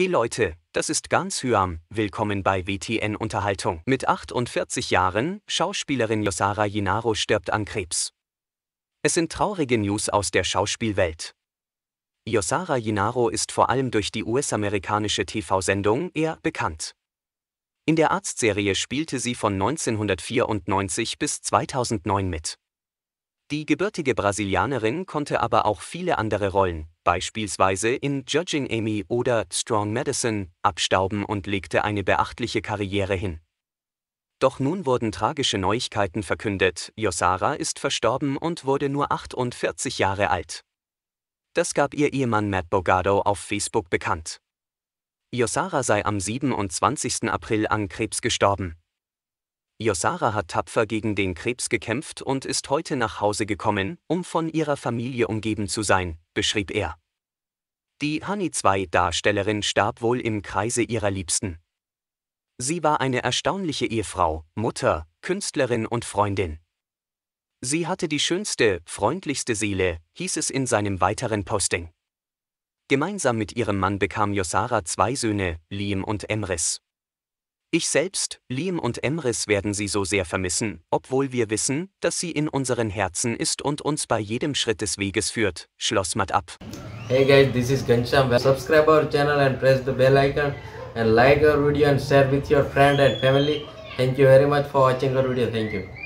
Hey Leute, das ist Gans Hyam, willkommen bei WTN Unterhaltung. Mit 48 Jahren, Schauspielerin Yosara Jinaro stirbt an Krebs. Es sind traurige News aus der Schauspielwelt. Yosara Jinaro ist vor allem durch die US-amerikanische TV-Sendung eher bekannt. In der Arztserie spielte sie von 1994 bis 2009 mit. Die gebürtige Brasilianerin konnte aber auch viele andere Rollen, beispielsweise in Judging Amy oder Strong Medicine, abstauben und legte eine beachtliche Karriere hin. Doch nun wurden tragische Neuigkeiten verkündet, Yosara ist verstorben und wurde nur 48 Jahre alt. Das gab ihr Ehemann Matt Bogado auf Facebook bekannt. Yosara sei am 27. April an Krebs gestorben. Yosara hat tapfer gegen den Krebs gekämpft und ist heute nach Hause gekommen, um von ihrer Familie umgeben zu sein, beschrieb er. Die Honey-2-Darstellerin starb wohl im Kreise ihrer Liebsten. Sie war eine erstaunliche Ehefrau, Mutter, Künstlerin und Freundin. Sie hatte die schönste, freundlichste Seele, hieß es in seinem weiteren Posting. Gemeinsam mit ihrem Mann bekam Yosara zwei Söhne, Liam und Emris, ich selbst, Liam und Emris werden sie so sehr vermissen, obwohl wir wissen, dass sie in unseren Herzen ist und uns bei jedem Schritt des Weges führt, schloss Matt ab. Hey guys, this is Gansham. Subscribe our channel and press the bell icon and like our video and share with your friend and family. Thank you very much for watching our video. Thank you.